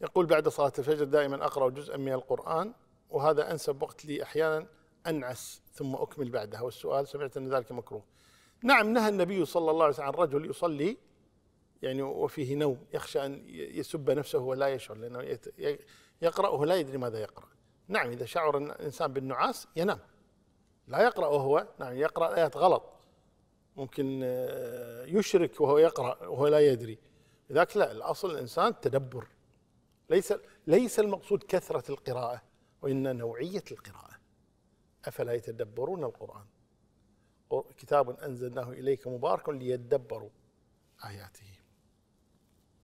يقول بعد صلاة الفجر دائما أقرأ جزءا من القرآن وهذا أنسب وقت لي أحيانا أنعس ثم أكمل بعدها والسؤال سمعت أن ذلك مكروه نعم نهى النبي صلى الله عليه وسلم عن رجل يصلي يعني وفيه نوم يخشى أن يسب نفسه ولا يشعر لأنه يقرأ وهو لا يدري ماذا يقرأ نعم إذا شعر الإنسان بالنعاس ينام لا يقرأ وهو نعم يقرأ آيات غلط ممكن آه، يشرك وهو يقرأ وهو لا يدري لذلك لا الأصل الإنسان تدبر ليس ليس المقصود كثرة القراءة وإن نوعية القراءة أفلا يتدبرون القرآن كتاب أنزلناه إليك مبارك ليدبروا آياته